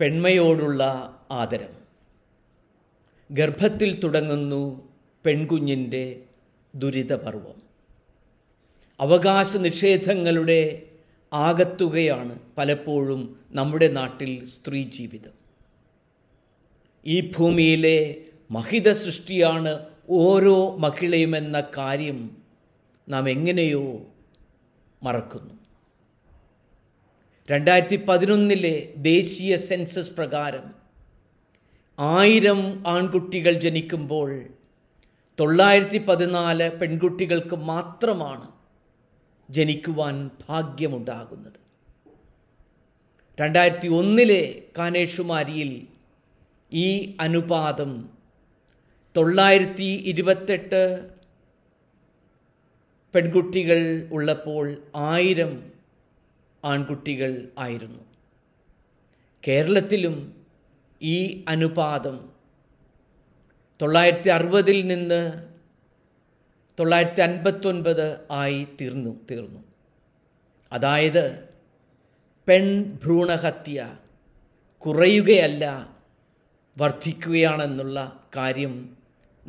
പെൺമയോടുള്ള ആദരം ഗർഭത്തിൽ തുടങ്ങുന്നു പെൺകുഞ്ഞിൻ്റെ ദുരിതപർവം അവകാശ നിഷേധങ്ങളുടെ ആകത്തുകയാണ് പലപ്പോഴും നമ്മുടെ നാട്ടിൽ സ്ത്രീ ജീവിതം ഈ ഭൂമിയിലെ മഹിത സൃഷ്ടിയാണ് ഓരോ മഹിളയുമെന്ന കാര്യം നാം എങ്ങനെയോ മറക്കുന്നു രണ്ടായിരത്തി പതിനൊന്നിലെ ദേശീയ സെൻസസ് പ്രകാരം ആയിരം ആൺകുട്ടികൾ ജനിക്കുമ്പോൾ തൊള്ളായിരത്തി പതിനാല് പെൺകുട്ടികൾക്ക് മാത്രമാണ് ജനിക്കുവാൻ ഭാഗ്യമുണ്ടാകുന്നത് രണ്ടായിരത്തി ഒന്നിലെ കാനേഷുമാരിയിൽ ഈ അനുപാതം തൊള്ളായിരത്തി ഇരുപത്തെട്ട് പെൺകുട്ടികൾ ഉള്ളപ്പോൾ ആയിരം ആൺകുട്ടികൾ ആയിരുന്നു കേരളത്തിലും ഈ അനുപാതം തൊള്ളായിരത്തി അറുപതിൽ നിന്ന് തൊള്ളായിരത്തി അൻപത്തൊൻപത് ആയി തീർന്നു തീർന്നു അതായത് പെൺഭ്രൂണഹത്യ കുറയുകയല്ല വർദ്ധിക്കുകയാണെന്നുള്ള കാര്യം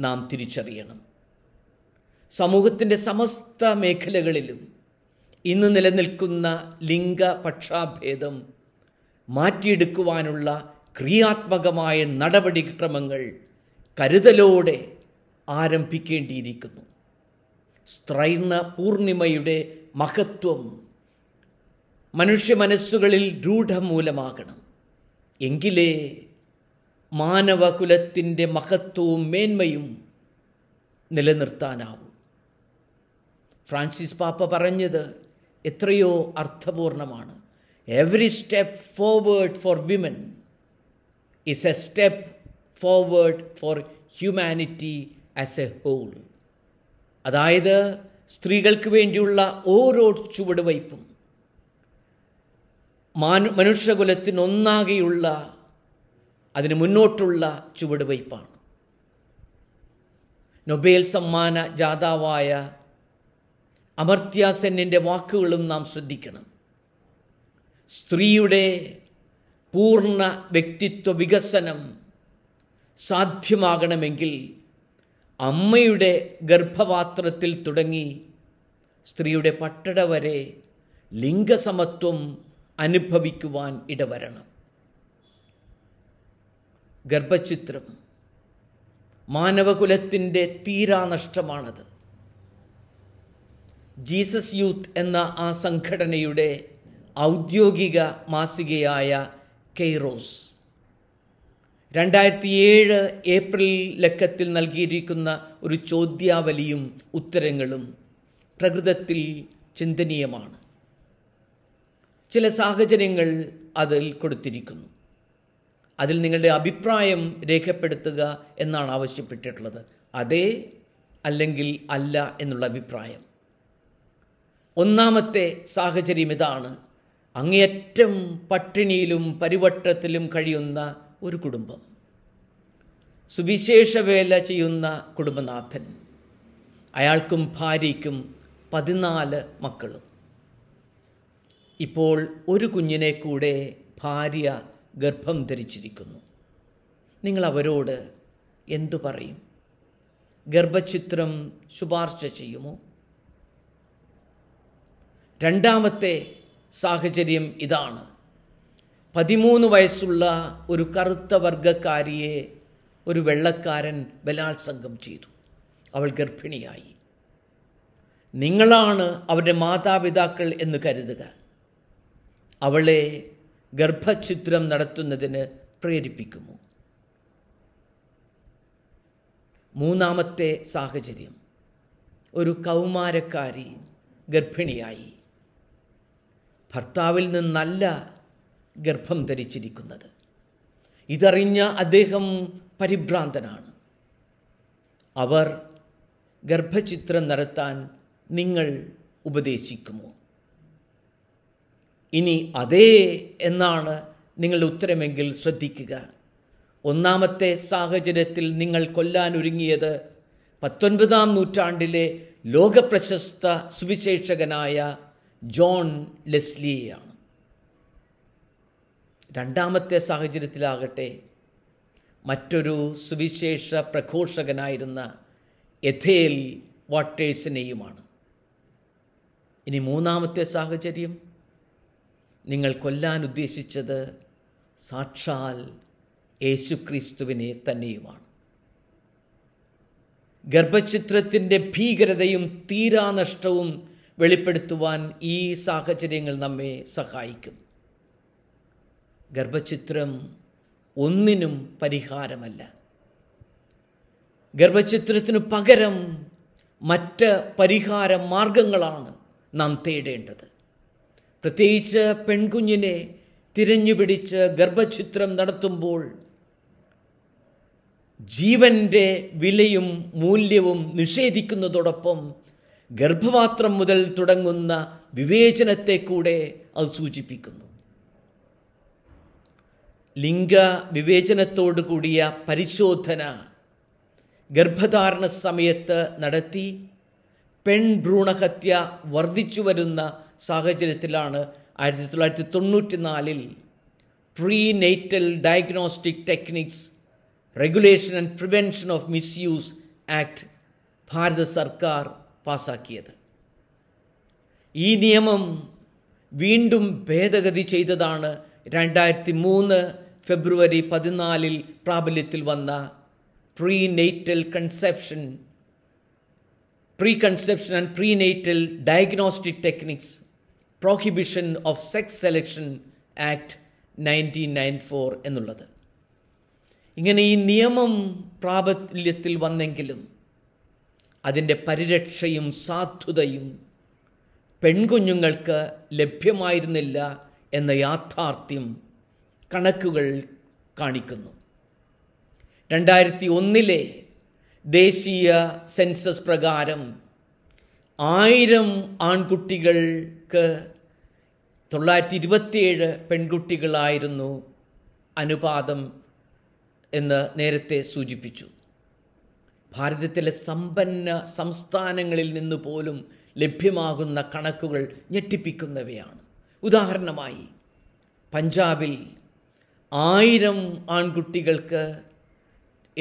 നാം തിരിച്ചറിയണം സമൂഹത്തിൻ്റെ സമസ്ത മേഖലകളിലും ഇന്ന് നിലനിൽക്കുന്ന ലിംഗ പക്ഷാഭേദം മാറ്റിയെടുക്കുവാനുള്ള ക്രിയാത്മകമായ നടപടിക്രമങ്ങൾ കരുതലോടെ ആരംഭിക്കേണ്ടിയിരിക്കുന്നു സ്ത്രൈണ പൂർണിമയുടെ മഹത്വം മനുഷ്യ മനസ്സുകളിൽ രൂഢമൂലമാകണം എങ്കിലേ മാനവകുലത്തിൻ്റെ മഹത്വവും മേന്മയും നിലനിർത്താനാവും ഫ്രാൻസിസ് പാപ്പ പറഞ്ഞത് എത്രയോ അർത്ഥപൂർണമാണ് every step forward for women is a step forward for humanity as a whole അതായത് സ്ത്രീകൾക്ക് വേണ്ടിയുള്ള ഓരോ ചുവടുവയ്പ്പും മാനു മനുഷ്യകുലത്തിനൊന്നാകെയുള്ള അതിന് മുന്നോട്ടുള്ള ചുവടുവയ്പ്പാണ് നൊബേൽ സമ്മാന ജാതാവായ അമർത്യാസെന്നിൻ്റെ വാക്കുകളും നാം ശ്രദ്ധിക്കണം സ്ത്രീയുടെ പൂർണ്ണ വ്യക്തിത്വ വികസനം സാധ്യമാകണമെങ്കിൽ അമ്മയുടെ ഗർഭപാത്രത്തിൽ തുടങ്ങി സ്ത്രീയുടെ പട്ടട വരെ ലിംഗസമത്വം അനുഭവിക്കുവാൻ ഇടവരണം ഗർഭചിത്രം മാനവകുലത്തിൻ്റെ തീരാനഷ്ടമാണത് ജീസസ് യൂത്ത് എന്ന ആ സംഘടനയുടെ ഔദ്യോഗിക മാസികയായ കെയ്റോസ് രണ്ടായിരത്തി ഏഴ് ഏപ്രിൽ ലക്കത്തിൽ നൽകിയിരിക്കുന്ന ഒരു ചോദ്യാവലിയും ഉത്തരങ്ങളും പ്രകൃതത്തിൽ ചിന്തനീയമാണ് ചില സാഹചര്യങ്ങൾ അതിൽ കൊടുത്തിരിക്കുന്നു അതിൽ നിങ്ങളുടെ അഭിപ്രായം രേഖപ്പെടുത്തുക എന്നാണ് ആവശ്യപ്പെട്ടിട്ടുള്ളത് അതേ അല്ലെങ്കിൽ അല്ല എന്നുള്ള അഭിപ്രായം ഒന്നാമത്തെ സാഹചര്യം ഇതാണ് അങ്ങേയറ്റം പട്ടിണിയിലും പരിവട്ടത്തിലും കഴിയുന്ന ഒരു കുടുംബം സുവിശേഷ വേല ചെയ്യുന്ന കുടുംബനാഥൻ അയാൾക്കും ഭാര്യയ്ക്കും പതിനാല് മക്കളും ഇപ്പോൾ ഒരു കുഞ്ഞിനെ കൂടെ ഭാര്യ ഗർഭം ധരിച്ചിരിക്കുന്നു നിങ്ങൾ അവരോട് എന്തു പറയും ഗർഭചിത്രം ശുപാർശ ചെയ്യുമോ രണ്ടാമത്തെ സാഹചര്യം ഇതാണ് പതിമൂന്ന് വയസ്സുള്ള ഒരു കറുത്ത വർഗക്കാരിയെ ഒരു വെള്ളക്കാരൻ ബലാത്സംഗം ചെയ്തു അവൾ ഗർഭിണിയായി നിങ്ങളാണ് അവരുടെ മാതാപിതാക്കൾ എന്ന് കരുതുക അവളെ ഗർഭഛിദ്രം നടത്തുന്നതിന് പ്രേരിപ്പിക്കുമോ മൂന്നാമത്തെ സാഹചര്യം ഒരു കൗമാരക്കാരി ഗർഭിണിയായി ഭർത്താവിൽ നിന്നല്ല ഗർഭം ധരിച്ചിരിക്കുന്നത് ഇതറിഞ്ഞ അദ്ദേഹം പരിഭ്രാന്തനാണ് അവർ ഗർഭചിത്രം നടത്താൻ നിങ്ങൾ ഉപദേശിക്കുമോ ഇനി അതേ എന്നാണ് നിങ്ങളുടെ ഉത്തരമെങ്കിൽ ശ്രദ്ധിക്കുക ഒന്നാമത്തെ സാഹചര്യത്തിൽ നിങ്ങൾ കൊല്ലാൻ ഒരുങ്ങിയത് പത്തൊൻപതാം നൂറ്റാണ്ടിലെ ലോകപ്രശസ്ത സുവിശേഷകനായ ജോൺ ലെസ്ലിയാണ് രണ്ടാമത്തെ സാഹചര്യത്തിലാകട്ടെ മറ്റൊരു സുവിശേഷ പ്രഘോഷകനായിരുന്ന എഥേൽ വാട്ടേഴ്സിനെയുമാണ് ഇനി മൂന്നാമത്തെ സാഹചര്യം നിങ്ങൾ കൊല്ലാൻ ഉദ്ദേശിച്ചത് സാക്ഷാൽ യേശുക്രിസ്തുവിനെ തന്നെയുമാണ് ഗർഭചിത്രത്തിൻ്റെ ഭീകരതയും തീരാനഷ്ടവും വെളിപ്പെടുത്തുവാൻ ഈ സാഹചര്യങ്ങൾ നമ്മെ സഹായിക്കും ഗർഭചിത്രം ഒന്നിനും പരിഹാരമല്ല ഗർഭചിത്രത്തിനു പകരം മറ്റ് പരിഹാര മാർഗങ്ങളാണ് നാം തേടേണ്ടത് പ്രത്യേകിച്ച് പെൺകുഞ്ഞിനെ തിരഞ്ഞുപിടിച്ച് ഗർഭചിത്രം നടത്തുമ്പോൾ ജീവൻ്റെ വിലയും മൂല്യവും നിഷേധിക്കുന്നതോടൊപ്പം ഗർഭപാത്രം മുതൽ തുടങ്ങുന്ന വിവേചനത്തെ കൂടെ അത് സൂചിപ്പിക്കുന്നു ലിംഗ വിവേചനത്തോടു കൂടിയ പരിശോധന ഗർഭധാരണ സമയത്ത് നടത്തി പെൺഭ്രൂണഹത്യ വർദ്ധിച്ചു വരുന്ന സാഹചര്യത്തിലാണ് ആയിരത്തി തൊള്ളായിരത്തി pre natal diagnostic techniques regulation and prevention of misuse act ഭാരത സർക്കാർ പാസാക്കിയത് ഈ നിയമം വീണ്ടും ഭേദഗതി ചെയ്തതാണ് രണ്ടായിരത്തി മൂന്ന് ഫെബ്രുവരി പതിനാലിൽ പ്രാബല്യത്തിൽ വന്ന pre natal conception pre conception and pre natal diagnostic techniques prohibition of sex selection act nineteen nine four എന്നുള്ളത് ഇങ്ങനെ ഈ നിയമം പ്രാബല്യത്തിൽ വന്നെങ്കിലും അതിൻ്റെ പരിരക്ഷയും സാധുതയും പെൺകുഞ്ഞുങ്ങൾക്ക് ലഭ്യമായിരുന്നില്ല എന്ന യാഥാർത്ഥ്യം കണക്കുകൾ കാണിക്കുന്നു രണ്ടായിരത്തി ഒന്നിലെ ദേശീയ സെൻസസ് പ്രകാരം ആയിരം ആൺകുട്ടികൾക്ക് തൊള്ളായിരത്തി ഇരുപത്തിയേഴ് പെൺകുട്ടികളായിരുന്നു അനുപാതം എന്ന് നേരത്തെ സൂചിപ്പിച്ചു ഭാരതത്തിലെ സമ്പന്ന സംസ്ഥാനങ്ങളിൽ നിന്ന് പോലും ലഭ്യമാകുന്ന കണക്കുകൾ ഞെട്ടിപ്പിക്കുന്നവയാണ് ഉദാഹരണമായി പഞ്ചാബിൽ ആയിരം ആൺകുട്ടികൾക്ക്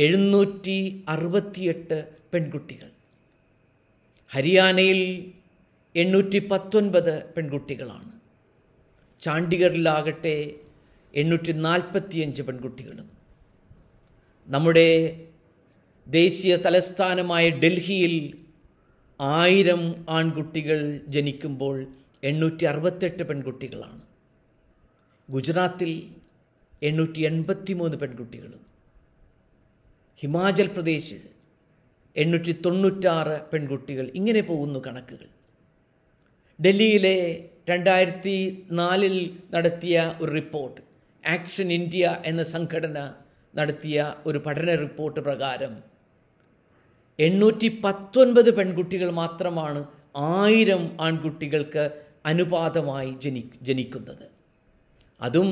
എഴുന്നൂറ്റി അറുപത്തിയെട്ട് പെൺകുട്ടികൾ ഹരിയാനയിൽ എണ്ണൂറ്റി പത്തൊൻപത് പെൺകുട്ടികളാണ് ചാണ്ഡീഗറിലാകട്ടെ എണ്ണൂറ്റി നാൽപ്പത്തിയഞ്ച് പെൺകുട്ടികളും നമ്മുടെ ദേശീയ തലസ്ഥാനമായ ഡൽഹിയിൽ ആയിരം ആൺകുട്ടികൾ ജനിക്കുമ്പോൾ എണ്ണൂറ്റി അറുപത്തെട്ട് പെൺകുട്ടികളാണ് ഗുജറാത്തിൽ എണ്ണൂറ്റി എൺപത്തി മൂന്ന് പെൺകുട്ടികളും ഹിമാചൽ പ്രദേശ് എണ്ണൂറ്റി തൊണ്ണൂറ്റാറ് പെൺകുട്ടികൾ ഇങ്ങനെ പോകുന്നു കണക്കുകൾ ഡൽഹിയിലെ രണ്ടായിരത്തി നാലിൽ നടത്തിയ ഒരു റിപ്പോർട്ട് ആക്ഷൻ ഇന്ത്യ എന്ന സംഘടന നടത്തിയ ഒരു പഠന റിപ്പോർട്ട് പ്രകാരം എണ്ണൂറ്റി പത്തൊൻപത് പെൺകുട്ടികൾ മാത്രമാണ് ആയിരം ആൺകുട്ടികൾക്ക് അനുപാതമായി ജനി ജനിക്കുന്നത് അതും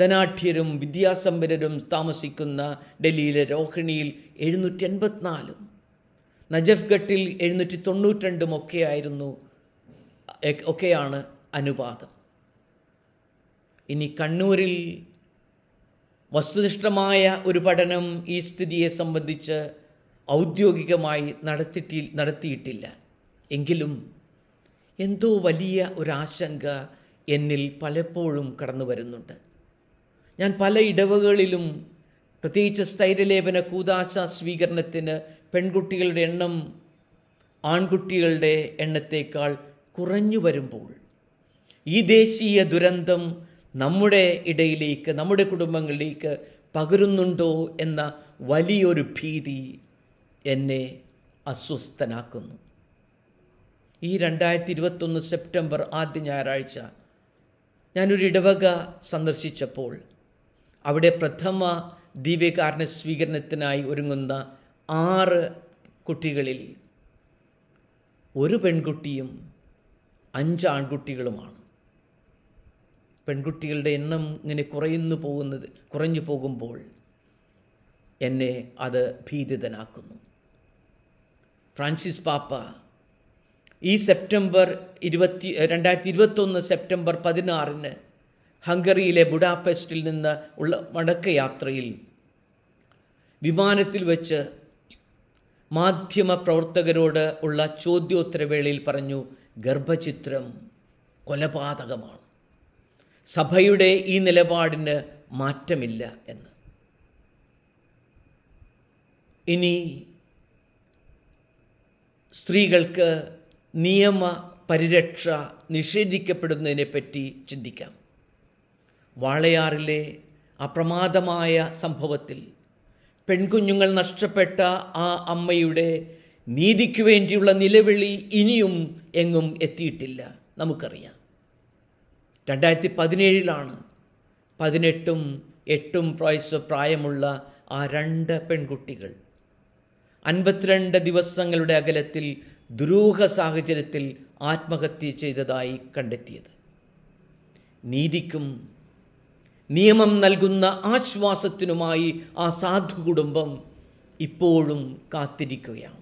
ധനാഠ്യരും വിദ്യാസമ്പരും താമസിക്കുന്ന ഡൽഹിയിലെ രോഹിണിയിൽ എഴുന്നൂറ്റി എൺപത്തിനാലും നജഫ്ഘട്ടിൽ എഴുന്നൂറ്റി തൊണ്ണൂറ്റിരണ്ടും ഒക്കെയായിരുന്നു ഒക്കെയാണ് അനുപാതം ഇനി കണ്ണൂരിൽ വസ്തുനിഷ്ഠമായ ഒരു പഠനം ഈ സ്ഥിതിയെ സംബന്ധിച്ച് ഔദ്യോഗികമായി നടത്തിട്ടി നടത്തിയിട്ടില്ല എങ്കിലും എന്തോ വലിയ ഒരാശങ്ക എന്നിൽ പലപ്പോഴും കടന്നു വരുന്നുണ്ട് ഞാൻ പല ഇടവകളിലും പ്രത്യേകിച്ച് സ്ഥൈര്യലേപന കൂതാശ സ്വീകരണത്തിന് പെൺകുട്ടികളുടെ എണ്ണം ആൺകുട്ടികളുടെ എണ്ണത്തേക്കാൾ കുറഞ്ഞു വരുമ്പോൾ ഈ ദേശീയ ദുരന്തം നമ്മുടെ ഇടയിലേക്ക് നമ്മുടെ കുടുംബങ്ങളിലേക്ക് പകരുന്നുണ്ടോ എന്ന വലിയൊരു ഭീതി എന്നെ അസ്വസ്ഥനാക്കുന്നു ഈ രണ്ടായിരത്തി ഇരുപത്തൊന്ന് സെപ്റ്റംബർ ആദ്യ ഞായറാഴ്ച ഞാനൊരു ഇടവക സന്ദർശിച്ചപ്പോൾ അവിടെ പ്രഥമ ദിവ്യകാരണ സ്വീകരണത്തിനായി ഒരുങ്ങുന്ന ആറ് കുട്ടികളിൽ ഒരു പെൺകുട്ടിയും അഞ്ച് ആൺകുട്ടികളുമാണ് പെൺകുട്ടികളുടെ എണ്ണം ഇങ്ങനെ കുറയുന്നു പോകുന്നത് കുറഞ്ഞു പോകുമ്പോൾ എന്നെ അത് ഭീതിതനാക്കുന്നു ഫ്രാൻസിസ് പാപ്പ ഈ സെപ്റ്റംബർ ഇരുപത്തി രണ്ടായിരത്തി ഇരുപത്തൊന്ന് സെപ്റ്റംബർ പതിനാറിന് ഹംഗറിയിലെ ബുഡാപെസ്റ്റിൽ നിന്ന് ഉള്ള മടക്കയാത്രയിൽ വിമാനത്തിൽ വെച്ച് മാധ്യമ പ്രവർത്തകരോട് ഉള്ള ചോദ്യോത്തരവേളയിൽ പറഞ്ഞു ഗർഭചിത്രം കൊലപാതകമാണ് സഭയുടെ ഈ നിലപാടിന് മാറ്റമില്ല എന്ന് ഇനി സ്ത്രീകൾക്ക് നിയമ പരിരക്ഷ നിഷേധിക്കപ്പെടുന്നതിനെപ്പറ്റി ചിന്തിക്കാം വാളയാറിലെ അപ്രമാദമായ സംഭവത്തിൽ പെൺകുഞ്ഞുങ്ങൾ നഷ്ടപ്പെട്ട ആ അമ്മയുടെ നീതിക്ക് വേണ്ടിയുള്ള നിലവിളി ഇനിയും എങ്ങും എത്തിയിട്ടില്ല നമുക്കറിയാം രണ്ടായിരത്തി പതിനേഴിലാണ് പതിനെട്ടും എട്ടും വയസ്സ് പ്രായമുള്ള ആ രണ്ട് പെൺകുട്ടികൾ അൻപത്തിരണ്ട് ദിവസങ്ങളുടെ അകലത്തിൽ ദുരൂഹ സാഹചര്യത്തിൽ ആത്മഹത്യ ചെയ്തതായി കണ്ടെത്തിയത് നീതിക്കും നിയമം നൽകുന്ന ആശ്വാസത്തിനുമായി ആ സാധു കുടുംബം ഇപ്പോഴും കാത്തിരിക്കുകയാണ്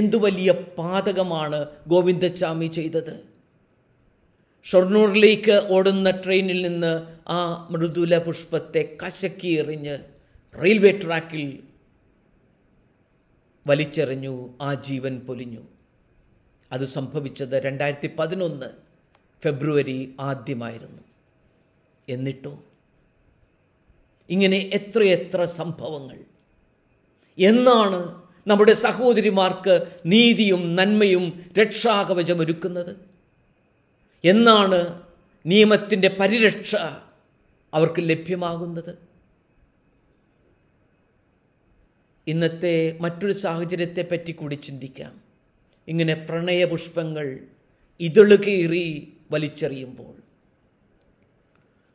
എന്തു വലിയ പാതകമാണ് ഗോവിന്ദസ്വാമി ചെയ്തത് ഷൊർണൂറിലേക്ക് ഓടുന്ന ട്രെയിനിൽ നിന്ന് ആ മൃദുല പുഷ്പത്തെ കശക്കി എറിഞ്ഞ് റെയിൽവേ ട്രാക്കിൽ വലിച്ചെറിഞ്ഞു ആ ജീവൻ പൊലിഞ്ഞു അത് സംഭവിച്ചത് രണ്ടായിരത്തി പതിനൊന്ന് ഫെബ്രുവരി ആദ്യമായിരുന്നു എന്നിട്ടോ ഇങ്ങനെ എത്രയെത്ര സംഭവങ്ങൾ എന്നാണ് നമ്മുടെ സഹോദരിമാർക്ക് നീതിയും നന്മയും രക്ഷാകവചമൊരുക്കുന്നത് എന്നാണ് നിയമത്തിൻ്റെ പരിരക്ഷ അവർക്ക് ലഭ്യമാകുന്നത് ഇന്നത്തെ മറ്റൊരു പറ്റി കൂടി ചിന്തിക്കാം ഇങ്ങനെ പ്രണയപുഷ്പങ്ങൾ ഇതളുകീറി വലിച്ചെറിയുമ്പോൾ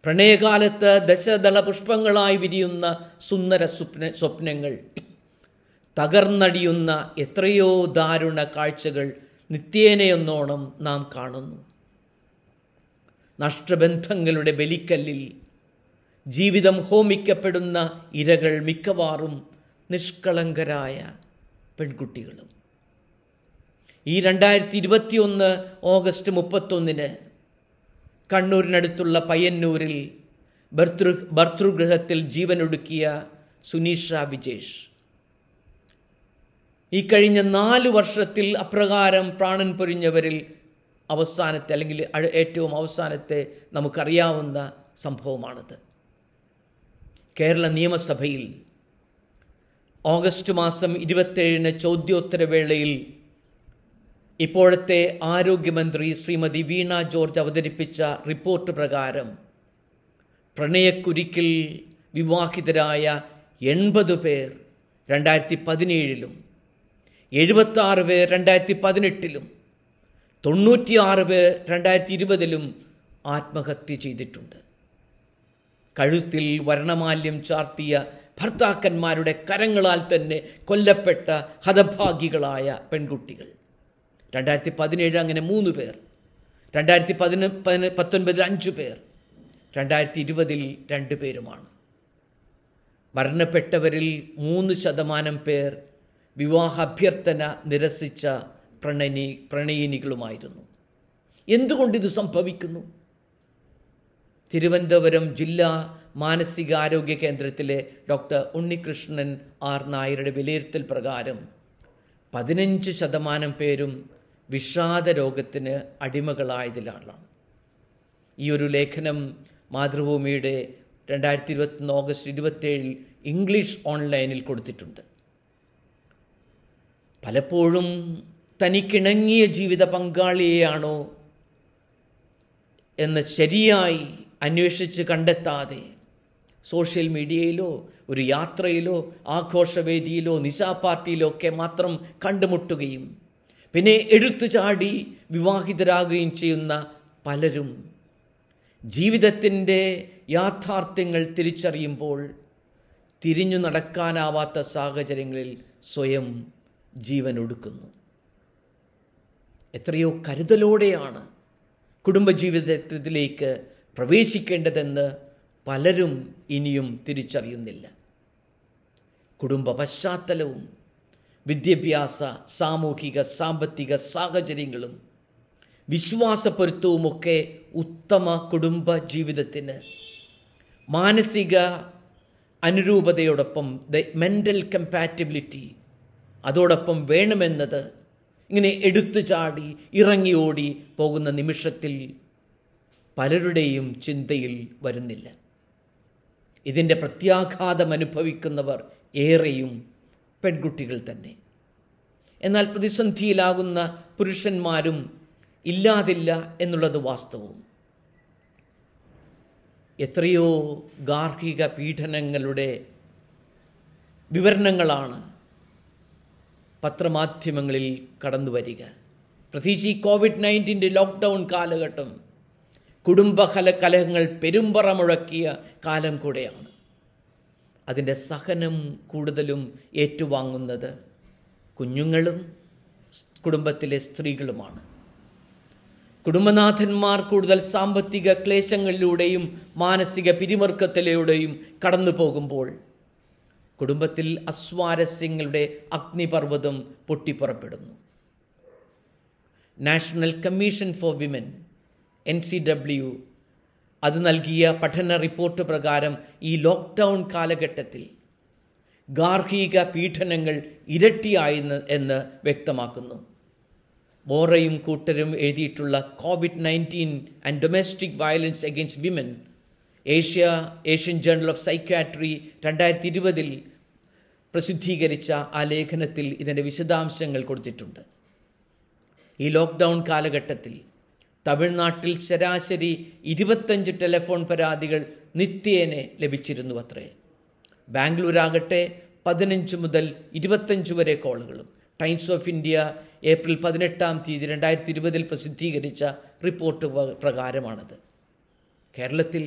പ്രണയകാലത്ത് ദശദള പുഷ്പങ്ങളായി വിരിയുന്ന സുന്ദര സ്വപ്ന സ്വപ്നങ്ങൾ തകർന്നടിയുന്ന എത്രയോ ദാരുണ കാഴ്ചകൾ നിത്യേനയെന്നോണം നാം കാണുന്നു നഷ്ടബന്ധങ്ങളുടെ ബലിക്കല്ലിൽ ജീവിതം ഹോമിക്കപ്പെടുന്ന ഇരകൾ മിക്കവാറും നിഷ്കളങ്കരായ പെൺകുട്ടികളും ഈ രണ്ടായിരത്തി ഒന്ന് ഓഗസ്റ്റ് മുപ്പത്തൊന്നിന് കണ്ണൂരിനടുത്തുള്ള പയ്യന്നൂരിൽ ഭർത്തൃ ഭർത്തൃഗൃഹത്തിൽ ജീവനൊടുക്കിയ സുനീഷ വിജേഷ് ഈ കഴിഞ്ഞ നാല് വർഷത്തിൽ അപ്രകാരം പ്രാണൻ പൊരിഞ്ഞവരിൽ അവസാനത്തെ അല്ലെങ്കിൽ ഏറ്റവും അവസാനത്തെ നമുക്കറിയാവുന്ന സംഭവമാണിത് കേരള നിയമസഭയിൽ ഓഗസ്റ്റ് മാസം ഇരുപത്തേഴിന് ചോദ്യോത്തരവേളയിൽ ഇപ്പോഴത്തെ ആരോഗ്യമന്ത്രി ശ്രീമതി വീണ ജോർജ് അവതരിപ്പിച്ച റിപ്പോർട്ട് പ്രകാരം പ്രണയക്കുരുക്കിൽ വിവാഹിതരായ എൺപത് പേർ രണ്ടായിരത്തി പതിനേഴിലും എഴുപത്താറ് പേർ രണ്ടായിരത്തി പതിനെട്ടിലും തൊണ്ണൂറ്റിയാറ് പേർ രണ്ടായിരത്തി ഇരുപതിലും ആത്മഹത്യ ചെയ്തിട്ടുണ്ട് കഴുത്തിൽ വരണമാല്യം ചാർത്തിയ ഭർത്താക്കന്മാരുടെ കരങ്ങളാൽ തന്നെ കൊല്ലപ്പെട്ട ഹതഭാഗികളായ പെൺകുട്ടികൾ രണ്ടായിരത്തി പതിനേഴ് അങ്ങനെ മൂന്ന് പേർ രണ്ടായിരത്തി പതിന പതിന പത്തൊൻപതിൽ അഞ്ച് പേർ രണ്ടായിരത്തി ഇരുപതിൽ രണ്ട് പേരുമാണ് മരണപ്പെട്ടവരിൽ മൂന്ന് ശതമാനം പേർ വിവാഹ അഭ്യർത്ഥന നിരസിച്ച പ്രണയി പ്രണയിനികളുമായിരുന്നു എന്തുകൊണ്ടിത് സംഭവിക്കുന്നു തിരുവനന്തപുരം ജില്ലാ മാനസികാരോഗ്യ കേന്ദ്രത്തിലെ ഡോക്ടർ ഉണ്ണികൃഷ്ണൻ ആർ നായരുടെ വിലയിരുത്തൽ പ്രകാരം പതിനഞ്ച് ശതമാനം പേരും വിഷാദ രോഗത്തിന് അടിമകളായതിലാണ് ഈ ഒരു ലേഖനം മാതൃഭൂമിയുടെ രണ്ടായിരത്തി ഇരുപത്തൊന്ന് ഓഗസ്റ്റ് ഇരുപത്തേഴിൽ ഇംഗ്ലീഷ് ഓൺലൈനിൽ കൊടുത്തിട്ടുണ്ട് പലപ്പോഴും തനിക്കിണങ്ങിയ ജീവിത പങ്കാളിയെയാണോ എന്ന് ശരിയായി അന്വേഷിച്ച് കണ്ടെത്താതെ സോഷ്യൽ മീഡിയയിലോ ഒരു യാത്രയിലോ ആഘോഷവേദിയിലോ നിശാ പാർട്ടിയിലോ ഒക്കെ മാത്രം കണ്ടുമുട്ടുകയും പിന്നെ എഴുത്തു ചാടി വിവാഹിതരാകുകയും ചെയ്യുന്ന പലരും ജീവിതത്തിൻ്റെ യാഥാർത്ഥ്യങ്ങൾ തിരിച്ചറിയുമ്പോൾ തിരിഞ്ഞു നടക്കാനാവാത്ത സാഹചര്യങ്ങളിൽ സ്വയം ജീവൻ ഒടുക്കുന്നു എത്രയോ കരുതലോടെയാണ് കുടുംബജീവിതത്തിലേക്ക് പ്രവേശിക്കേണ്ടതെന്ന് പലരും ഇനിയും തിരിച്ചറിയുന്നില്ല കുടുംബ പശ്ചാത്തലവും വിദ്യാഭ്യാസ സാമൂഹിക സാമ്പത്തിക സാഹചര്യങ്ങളും വിശ്വാസപ്പൊരുത്തവുമൊക്കെ ഉത്തമ കുടുംബ ജീവിതത്തിന് മാനസിക അനുരൂപതയോടൊപ്പം ദ മെൻ്റൽ കമ്പാറ്റബിലിറ്റി അതോടൊപ്പം വേണമെന്നത് ഇങ്ങനെ എടുത്തു ചാടി ഇറങ്ങി ഓടി പോകുന്ന നിമിഷത്തിൽ പലരുടെയും ചിന്തയിൽ വരുന്നില്ല ഇതിൻ്റെ പ്രത്യാഘാതം അനുഭവിക്കുന്നവർ ഏറെയും പെൺകുട്ടികൾ തന്നെ എന്നാൽ പ്രതിസന്ധിയിലാകുന്ന പുരുഷന്മാരും ഇല്ലാതില്ല എന്നുള്ളത് വാസ്തവവും എത്രയോ ഗാർഹിക പീഡനങ്ങളുടെ വിവരണങ്ങളാണ് പത്രമാധ്യമങ്ങളിൽ കടന്നു വരിക പ്രത്യേകിച്ച് ഈ കോവിഡ് നയൻറ്റീൻ്റെ ലോക്ക്ഡൗൺ കാലഘട്ടം കുടുംബകല കലഹങ്ങൾ പെരുമ്പറ മുഴക്കിയ കാലം കൂടെയാണ് അതിൻ്റെ സഹനം കൂടുതലും ഏറ്റുവാങ്ങുന്നത് കുഞ്ഞുങ്ങളും കുടുംബത്തിലെ സ്ത്രീകളുമാണ് കുടുംബനാഥന്മാർ കൂടുതൽ സാമ്പത്തിക ക്ലേശങ്ങളിലൂടെയും മാനസിക പിരിമുറുക്കത്തിലൂടെയും കടന്നു പോകുമ്പോൾ കുടുംബത്തിൽ അസ്വാരസ്യങ്ങളുടെ അഗ്നിപർവ്വതം പൊട്ടിപ്പുറപ്പെടുന്നു national commission for women N C W അത് നൽകിയ പഠന റിപ്പോർട്ട് പ്രകാരം ഈ ലോക്ക്ഡൗൺ കാലഘട്ടത്തിൽ ഗാർഹിക പീഡനങ്ങൾ ഇരട്ടിയായെന്ന് എന്ന് വ്യക്തമാക്കുന്നു ബോറയും കൂട്ടരും എഴുതിയിട്ടുള്ള COVID nineteen and domestic violence against women Asia Asian journal of psychiatry രണ്ടായിരത്തി ഇരുപതിൽ പ്രസിദ്ധീകരിച്ച ആ ലേഖനത്തിൽ ഇതിൻ്റെ വിശദാംശങ്ങൾ കൊടുത്തിട്ടുണ്ട് ഈ ലോക്ക്ഡൗൺ കാലഘട്ടത്തിൽ തമിഴ്നാട്ടിൽ ശരാശരി ഇരുപത്തഞ്ച് ടെലിഫോൺ പരാതികൾ നിത്യേനെ ലഭിച്ചിരുന്നു അത്രേ ബാംഗ്ലൂരാകട്ടെ പതിനഞ്ച് മുതൽ ഇരുപത്തഞ്ച് വരെ കോളുകളും ടൈംസ് ഓഫ് ഇന്ത്യ ഏപ്രിൽ പതിനെട്ടാം തീയതി രണ്ടായിരത്തി ഇരുപതിൽ പ്രസിദ്ധീകരിച്ച റിപ്പോർട്ട് പ്രകാരമാണത് കേരളത്തിൽ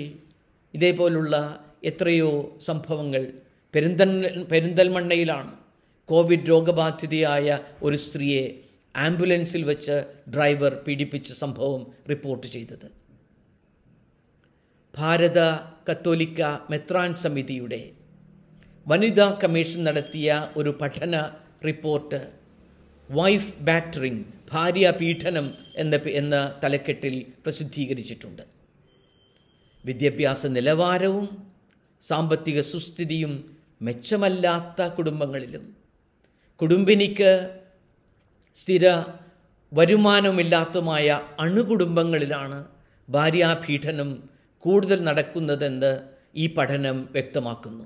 ഇതേപോലുള്ള എത്രയോ സംഭവങ്ങൾ പെരിന്തൽ പെരിന്തൽമണ്ണയിലാണ് കോവിഡ് രോഗബാധിതയായ ഒരു സ്ത്രീയെ ആംബുലൻസിൽ വെച്ച് ഡ്രൈവർ പീഡിപ്പിച്ച സംഭവം റിപ്പോർട്ട് ചെയ്തത് ഭാരത കത്തോലിക്ക മെത്രാൻ സമിതിയുടെ വനിതാ കമ്മീഷൻ നടത്തിയ ഒരു പഠന റിപ്പോർട്ട് വൈഫ് ബാറ്ററിംഗ് ഭാര്യ പീഡനം എന്ന എന്ന തലക്കെട്ടിൽ പ്രസിദ്ധീകരിച്ചിട്ടുണ്ട് വിദ്യാഭ്യാസ നിലവാരവും സാമ്പത്തിക സുസ്ഥിതിയും മെച്ചമല്ലാത്ത കുടുംബങ്ങളിലും കുടുംബിനിക്ക് സ്ഥിര വരുമാനമില്ലാത്തതുമായ അണുകുടുംബങ്ങളിലാണ് ഭാര്യാഭീഠനം കൂടുതൽ നടക്കുന്നതെന്ന് ഈ പഠനം വ്യക്തമാക്കുന്നു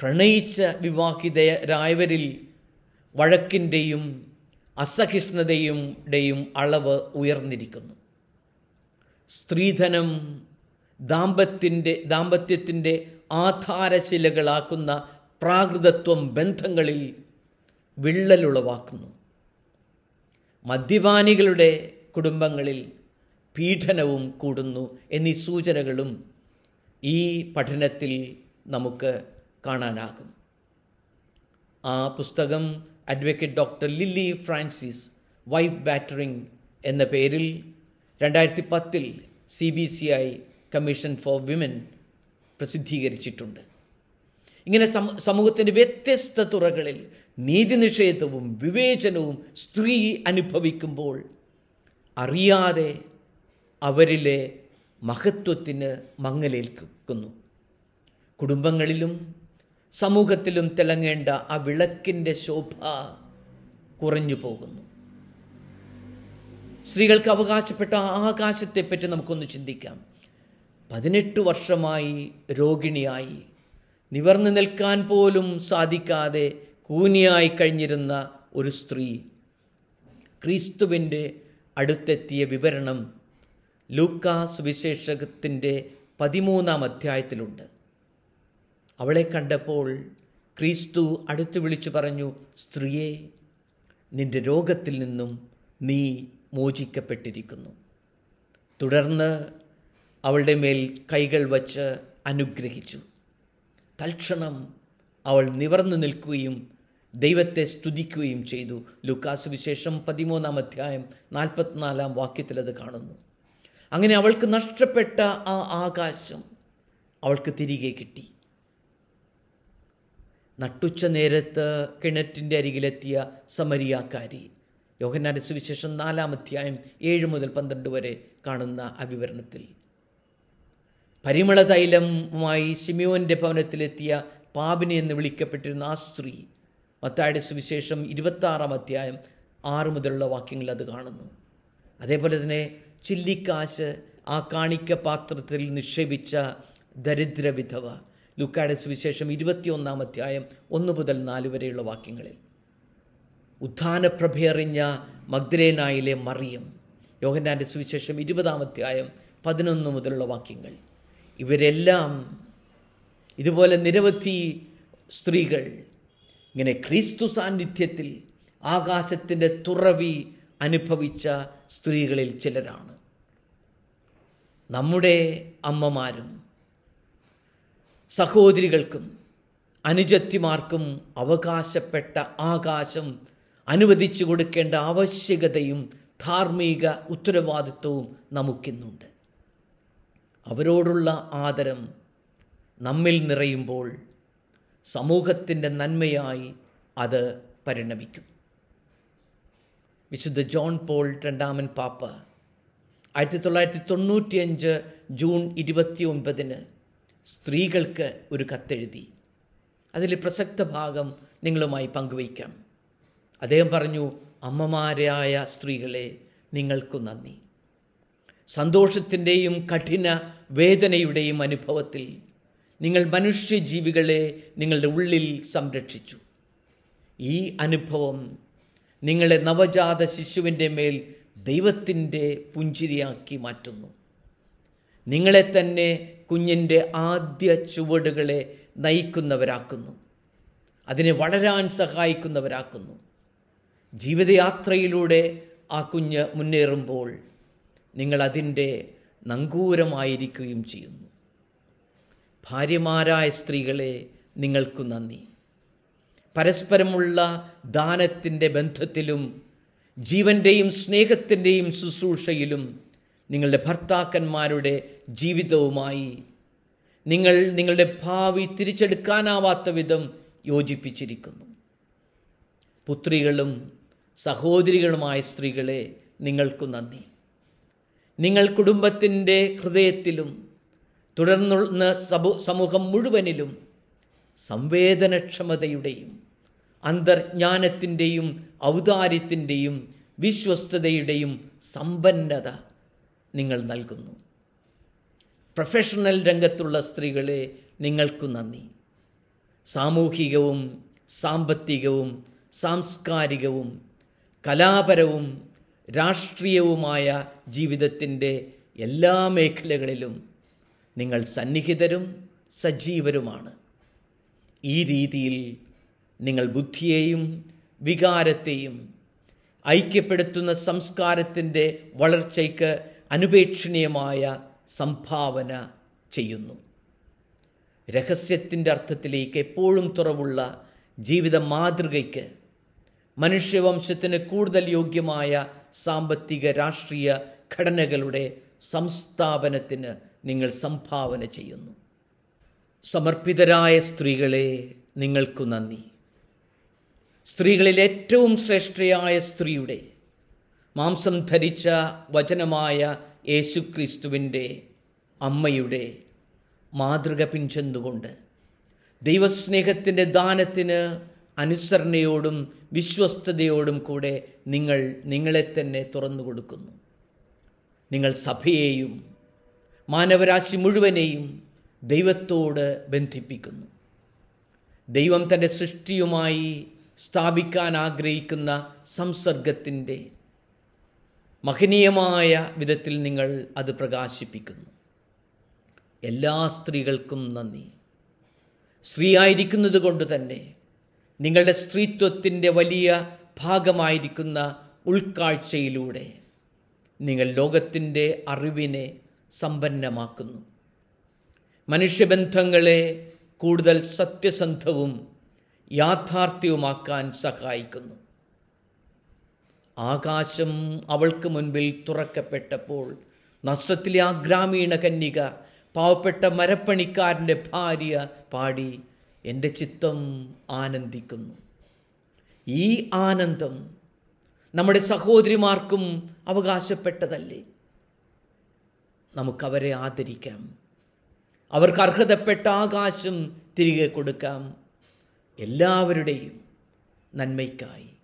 പ്രണയിച്ച വിവാഹിതരായവരിൽ വഴക്കിൻ്റെയും അസഹിഷ്ണുതയുടെയും അളവ് ഉയർന്നിരിക്കുന്നു സ്ത്രീധനം ദാമ്പത്തിൻ്റെ ദാമ്പത്യത്തിൻ്റെ ആധാരശിലകളാക്കുന്ന പ്രാകൃതത്വം ബന്ധങ്ങളിൽ വിള്ളലുളവാക്കുന്നു മദ്യപാനികളുടെ കുടുംബങ്ങളിൽ പീഡനവും കൂടുന്നു എന്നീ സൂചനകളും ഈ പഠനത്തിൽ നമുക്ക് കാണാനാകും ആ പുസ്തകം advocate doctor Lilly Francis wife battering എന്ന പേരിൽ രണ്ടായിരത്തി പത്തിൽ C B C I commission for women പ്രസിദ്ധീകരിച്ചിട്ടുണ്ട് ഇങ്ങനെ സമൂഹത്തിൻ്റെ വ്യത്യസ്ത തുറകളിൽ നീതിനിഷേധവും വിവേചനവും സ്ത്രീ അനുഭവിക്കുമ്പോൾ അറിയാതെ അവരിലെ മഹത്വത്തിന് മങ്ങലേൽക്കുന്നു കുടുംബങ്ങളിലും സമൂഹത്തിലും തിളങ്ങേണ്ട ആ വിളക്കിൻ്റെ ശോഭ കുറഞ്ഞു പോകുന്നു സ്ത്രീകൾക്ക് അവകാശപ്പെട്ട ആകാശത്തെപ്പറ്റി നമുക്കൊന്ന് ചിന്തിക്കാം പതിനെട്ട് വർഷമായി രോഗിണിയായി നിവർന്നു നിൽക്കാൻ പോലും സാധിക്കാതെ കൂനിയായി കഴിഞ്ഞിരുന്ന ഒരു സ്ത്രീ ക്രിസ്തുവിൻ്റെ അടുത്തെത്തിയ വിവരണം ലൂക്കാ സുവിശേഷകത്തിൻ്റെ പതിമൂന്നാം അധ്യായത്തിലുണ്ട് അവളെ കണ്ടപ്പോൾ ക്രിസ്തു അടുത്തു വിളിച്ചു പറഞ്ഞു സ്ത്രീയെ നിന്റെ രോഗത്തിൽ നിന്നും നീ മോചിക്കപ്പെട്ടിരിക്കുന്നു തുടർന്ന് അവളുടെ മേൽ കൈകൾ വച്ച് അനുഗ്രഹിച്ചു തൽക്ഷണം അവൾ നിവർന്നു നിൽക്കുകയും ദൈവത്തെ സ്തുതിക്കുകയും ചെയ്തു ലുക്കാസ് വിശേഷം പതിമൂന്നാം അധ്യായം നാൽപ്പത്തിനാലാം വാക്യത്തിലത് കാണുന്നു അങ്ങനെ അവൾക്ക് നഷ്ടപ്പെട്ട ആ ആകാശം അവൾക്ക് തിരികെ കിട്ടി നട്ടുച്ച നേരത്ത് കിണറ്റിൻ്റെ അരികിലെത്തിയ സമരിയാക്കാരി യോഹന്നാൻ്റെ സുവിശേഷം നാലാം അധ്യായം ഏഴ് മുതൽ പന്ത്രണ്ട് വരെ കാണുന്ന ആ പരിമള തൈലവുമായി ഷിമിയോൻ്റെ ഭവനത്തിലെത്തിയ പാപിനി എന്ന് വിളിക്കപ്പെട്ടിരുന്ന ആ സ്ത്രീ മത്തായുടെ സുവിശേഷം ഇരുപത്താറാം അധ്യായം ആറ് മുതലുള്ള വാക്യങ്ങളിൽ അത് കാണുന്നു അതേപോലെ തന്നെ ചില്ലിക്കാശ് ആ കാണിക്ക പാത്രത്തിൽ നിക്ഷേപിച്ച ദരിദ്ര വിധവ ലുക്കായുടെ സുവിശേഷം ഇരുപത്തിയൊന്നാം അധ്യായം ഒന്ന് മുതൽ നാല് വരെയുള്ള വാക്യങ്ങളിൽ ഉത്ഥാനപ്രഭയെറിഞ്ഞ മഗ്ദ്രേനായിലെ മറിയം യോഹന്നാൻ്റെ സുവിശേഷം ഇരുപതാം അധ്യായം പതിനൊന്ന് മുതലുള്ള വാക്യങ്ങൾ ഇവരെല്ലാം ഇതുപോലെ നിരവധി സ്ത്രീകൾ ഇങ്ങനെ ക്രിസ്തു സാന്നിധ്യത്തിൽ ആകാശത്തിൻ്റെ തുറവി അനുഭവിച്ച സ്ത്രീകളിൽ ചിലരാണ് നമ്മുടെ അമ്മമാരും സഹോദരികൾക്കും അനുജത്തിമാർക്കും അവകാശപ്പെട്ട ആകാശം അനുവദിച്ചു കൊടുക്കേണ്ട ആവശ്യകതയും ധാർമ്മിക ഉത്തരവാദിത്വവും നമുക്കിന്നുണ്ട് അവരോടുള്ള ആദരം നമ്മിൽ നിറയുമ്പോൾ സമൂഹത്തിൻ്റെ നന്മയായി അത് പരിണമിക്കും വിശുദ്ധ ജോൺ പോൾ രണ്ടാമൻ പാപ്പ ആയിരത്തി തൊള്ളായിരത്തി തൊണ്ണൂറ്റിയഞ്ച് ജൂൺ ഇരുപത്തി ഒൻപതിന് സ്ത്രീകൾക്ക് ഒരു കത്തെഴുതി അതിൽ പ്രസക്ത ഭാഗം നിങ്ങളുമായി പങ്കുവയ്ക്കാം അദ്ദേഹം പറഞ്ഞു അമ്മമാരായ സ്ത്രീകളെ നിങ്ങൾക്കു നന്ദി സന്തോഷത്തിൻ്റെയും കഠിന വേദനയുടെയും അനുഭവത്തിൽ നിങ്ങൾ മനുഷ്യജീവികളെ നിങ്ങളുടെ ഉള്ളിൽ സംരക്ഷിച്ചു ഈ അനുഭവം നിങ്ങളെ നവജാത ശിശുവിൻ്റെ മേൽ ദൈവത്തിൻ്റെ പുഞ്ചിരിയാക്കി മാറ്റുന്നു നിങ്ങളെ തന്നെ കുഞ്ഞിൻ്റെ ആദ്യ ചുവടുകളെ നയിക്കുന്നവരാക്കുന്നു അതിനെ വളരാൻ സഹായിക്കുന്നവരാക്കുന്നു ജീവിതയാത്രയിലൂടെ ആ കുഞ്ഞ് മുന്നേറുമ്പോൾ നിങ്ങൾ അതിൻ്റെ നങ്കൂരമായിരിക്കുകയും ചെയ്യുന്നു ഭാര്യമാരായ സ്ത്രീകളെ നിങ്ങൾക്കു നന്ദി പരസ്പരമുള്ള ദാനത്തിൻ്റെ ബന്ധത്തിലും ജീവൻ്റെയും സ്നേഹത്തിൻ്റെയും ശുശ്രൂഷയിലും നിങ്ങളുടെ ഭർത്താക്കന്മാരുടെ ജീവിതവുമായി നിങ്ങൾ നിങ്ങളുടെ ഭാവി തിരിച്ചെടുക്കാനാവാത്ത വിധം യോജിപ്പിച്ചിരിക്കുന്നു പുത്രികളും സഹോദരികളുമായ സ്ത്രീകളെ നിങ്ങൾക്കു നന്ദി നിങ്ങൾ കുടുംബത്തിൻ്റെ ഹൃദയത്തിലും തുടർന്നുള്ള സഭ സമൂഹം മുഴുവനിലും സംവേദനക്ഷമതയുടെയും അന്തർജ്ഞാനത്തിൻ്റെയും ഔദാര്യത്തിൻ്റെയും വിശ്വസ്തയുടെയും സമ്പന്നത നിങ്ങൾ നൽകുന്നു പ്രൊഫഷണൽ രംഗത്തുള്ള സ്ത്രീകളെ നിങ്ങൾക്കു നന്ദി സാമൂഹികവും സാമ്പത്തികവും സാംസ്കാരികവും കലാപരവും രാഷ്ട്രീയവുമായ ജീവിതത്തിൻ്റെ എല്ലാ മേഖലകളിലും നിങ്ങൾ സന്നിഹിതരും സജീവരുമാണ് ഈ രീതിയിൽ നിങ്ങൾ ബുദ്ധിയെയും വികാരത്തെയും ഐക്യപ്പെടുത്തുന്ന സംസ്കാരത്തിൻ്റെ വളർച്ചയ്ക്ക് അനുപേക്ഷണീയമായ സംഭാവന ചെയ്യുന്നു രഹസ്യത്തിൻ്റെ അർത്ഥത്തിലേക്ക് എപ്പോഴും തുറവുള്ള ജീവിത മാതൃകയ്ക്ക് മനുഷ്യവംശത്തിന് കൂടുതൽ യോഗ്യമായ സാമ്പത്തിക രാഷ്ട്രീയ ഘടനകളുടെ സംസ്ഥാപനത്തിന് നിങ്ങൾ സംഭാവന ചെയ്യുന്നു സമർപ്പിതരായ സ്ത്രീകളെ നിങ്ങൾക്കു നന്ദി സ്ത്രീകളിൽ ഏറ്റവും ശ്രേഷ്ഠയായ സ്ത്രീയുടെ മാംസം ധരിച്ച വചനമായ യേശുക്രിസ്തുവിൻ്റെ അമ്മയുടെ മാതൃക പിഞ്ചെന്നുകൊണ്ട് ദൈവസ്നേഹത്തിൻ്റെ ദാനത്തിന് അനുസരണയോടും വിശ്വസ്തയോടും കൂടെ നിങ്ങൾ നിങ്ങളെ തന്നെ തുറന്നു കൊടുക്കുന്നു നിങ്ങൾ സഭയെയും മാനവരാശി മുഴുവനെയും ദൈവത്തോട് ബന്ധിപ്പിക്കുന്നു ദൈവം തൻ്റെ സൃഷ്ടിയുമായി സ്ഥാപിക്കാൻ ആഗ്രഹിക്കുന്ന സംസർഗത്തിൻ്റെ മഹനീയമായ വിധത്തിൽ നിങ്ങൾ അത് പ്രകാശിപ്പിക്കുന്നു എല്ലാ സ്ത്രീകൾക്കും നന്ദി സ്ത്രീ ആയിരിക്കുന്നത് കൊണ്ട് തന്നെ നിങ്ങളുടെ സ്ത്രീത്വത്തിൻ്റെ വലിയ ഭാഗമായിരിക്കുന്ന ഉൾക്കാഴ്ചയിലൂടെ നിങ്ങൾ ലോകത്തിൻ്റെ അറിവിനെ സമ്പന്നമാക്കുന്നു മനുഷ്യബന്ധങ്ങളെ കൂടുതൽ സത്യസന്ധവും യാഥാർത്ഥ്യവുമാക്കാൻ സഹായിക്കുന്നു ആകാശം അവൾക്ക് മുൻപിൽ തുറക്കപ്പെട്ടപ്പോൾ നഷ്ടത്തിലെ ആ ഗ്രാമീണ കന്യക പാവപ്പെട്ട മരപ്പണിക്കാരൻ്റെ ഭാര്യ പാടി എൻ്റെ ചിത്തം ആനന്ദിക്കുന്നു ഈ ആനന്ദം നമ്മുടെ സഹോദരിമാർക്കും അവകാശപ്പെട്ടതല്ലേ നമുക്കവരെ ആദരിക്കാം അവർക്ക് അർഹതപ്പെട്ട ആകാശം തിരികെ കൊടുക്കാം എല്ലാവരുടെയും നന്മയ്ക്കായി